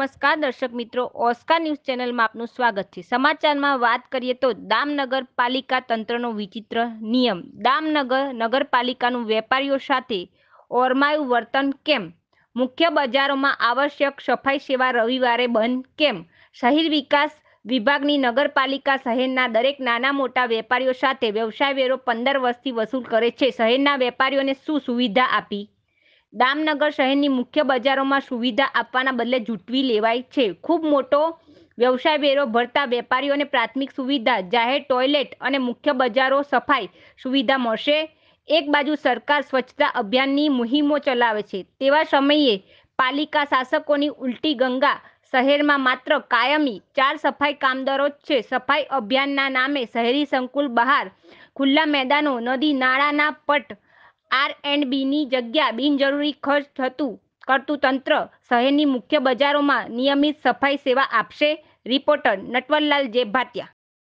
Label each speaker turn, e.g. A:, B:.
A: નમસ્કાર દર્શક મિત્રો ઓસ્કા ન્યૂઝ ચેનલમાં આપનું સ્વાગત છે સમાચારમાં વાત કરીએ તો દામનગર પાલિકા તંત્રનો વિચિત્ર નિયમ દામનગર નગરપાલિકાનું વેપારીઓ સાથે ઓરમાયું વર્તન કેમ મુખ્ય બજારોમાં આવશ્યક સફાઈ સેવા રવિવારે બંધ કેમ શહેર વિકાસ વિભાગની નગરપાલિકા શહેરના દરેક નાના મોટા વેપારીઓ સાથે વ્યવસાય વેરો પંદર વર્ષથી વસૂલ કરે છે શહેરના વેપારીઓને શું સુવિધા આપી દામનગર શહેરની મુખ્ય બજારોમાં સુવિધા આપવાના બદલે જૂટવી લેવાય છે ખૂબ મોટો વ્યવસાય વેરો ભરતા વેપારીઓને પ્રાથમિક સુવિધા જાહેર ટોયલેટ અને મુખ્ય બજારો સફાઈ સુવિધા મળશે એક બાજુ સરકાર સ્વચ્છતા અભિયાનની મુહિમો ચલાવે છે તેવા સમયે પાલિકા શાસકોની ઉલટી ગંગા શહેરમાં માત્ર કાયમી ચાર સફાઈ કામદારો જ છે સફાઈ અભિયાનના નામે શહેરી સંકુલ બહાર ખુલ્લા મેદાનો નદી નાળાના પટ આર એન્ડ બીની જગ્યા બિનજરૂરી ખર્ચ થતું કરતું તંત્ર શહેરની મુખ્ય બજારોમાં નિયમિત સફાઈ સેવા આપશે રિપોર્ટર નટવરલાલ જેભાટિયા